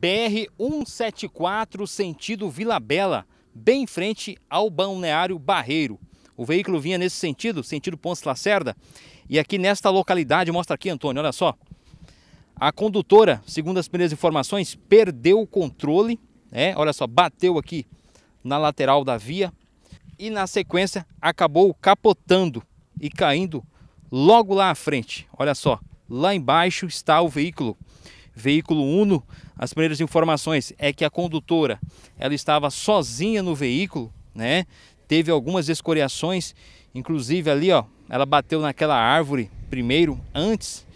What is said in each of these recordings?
BR-174 sentido Vila Bela, bem em frente ao balneário Barreiro. O veículo vinha nesse sentido, sentido Ponce Lacerda, e aqui nesta localidade, mostra aqui, Antônio, olha só. A condutora, segundo as primeiras informações, perdeu o controle, né? Olha só, bateu aqui na lateral da via e na sequência acabou capotando e caindo logo lá à frente. Olha só, lá embaixo está o veículo veículo Uno, as primeiras informações é que a condutora, ela estava sozinha no veículo, né? Teve algumas escoriações, inclusive ali, ó, ela bateu naquela árvore primeiro antes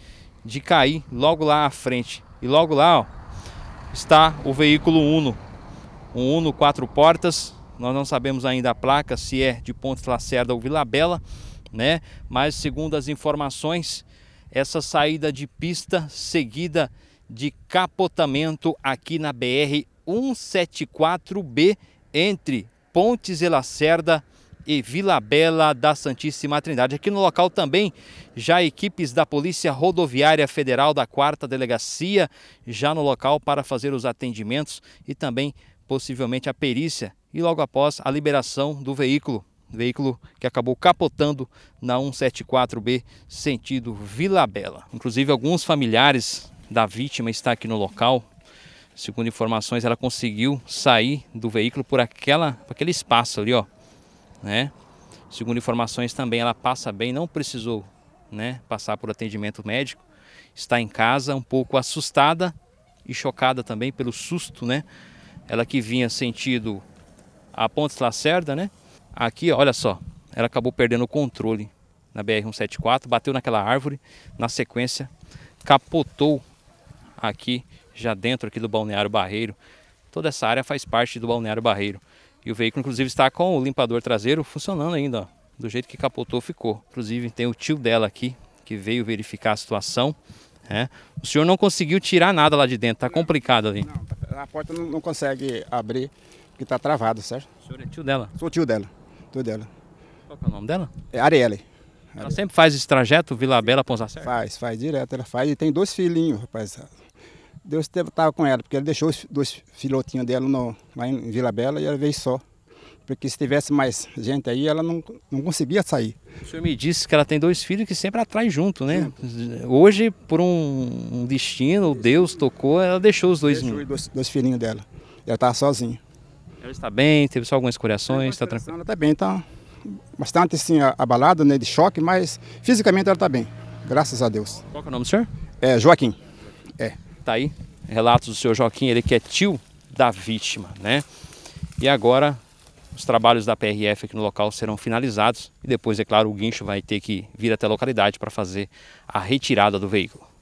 de cair logo lá à frente. E logo lá, ó, está o veículo Uno, um Uno quatro portas. Nós não sabemos ainda a placa se é de Ponte Lacerda ou Vila Bela, né? Mas segundo as informações, essa saída de pista seguida de capotamento aqui na BR 174B entre Pontes e Lacerda e Vila Bela da Santíssima Trindade. Aqui no local também já equipes da Polícia Rodoviária Federal da 4 Delegacia já no local para fazer os atendimentos e também possivelmente a perícia e logo após a liberação do veículo veículo que acabou capotando na 174B sentido Vila Bela. Inclusive alguns familiares da vítima está aqui no local. Segundo informações, ela conseguiu sair do veículo por aquela, por aquele espaço ali, ó, né? Segundo informações também, ela passa bem, não precisou, né, passar por atendimento médico. Está em casa, um pouco assustada e chocada também pelo susto, né? Ela que vinha sentido a Pontes Lacerda, né? Aqui, olha só, ela acabou perdendo o controle na BR-174, bateu naquela árvore, na sequência capotou aqui já dentro aqui do Balneário Barreiro. Toda essa área faz parte do Balneário Barreiro. E o veículo inclusive está com o limpador traseiro funcionando ainda, ó, do jeito que capotou ficou. Inclusive tem o tio dela aqui que veio verificar a situação. Né? O senhor não conseguiu tirar nada lá de dentro, tá complicado ali. Não, tá- a porta não, não consegue abrir porque está travado, certo? O senhor é tio dela? Sou tio dela, tio dela. Qual é o nome dela? É Arielle. Ela sempre faz esse trajeto Vila Bela Ponza Faz, faz direto. Ela faz e tem dois filhinhos, rapaz. Deus estava com ela, porque ela deixou os dois filhotinhos dela no, lá em Vila Bela e ela veio só. Porque se tivesse mais gente aí, ela não, não conseguia sair. O senhor me disse que ela tem dois filhos que sempre atrai junto, né? Sim. Hoje, por um, um, destino, Deus tocou, ela deixou os dois. Deixou os dois, dois filhinhos dela. Ela estava sozinha. Ela está bem, teve só algumas coriações, está tranquila? Ela está bem, está bastante assim, abalada, né, de choque, mas fisicamente ela está bem, graças a Deus. Qual é o nome do senhor? É Joaquim. É. Tá aí relatos do seu Joaquim, ele que é tio da vítima, né? E agora os trabalhos da PRF aqui no local serão finalizados e depois, é claro, o guincho vai ter que vir até a localidade para fazer a retirada do veículo.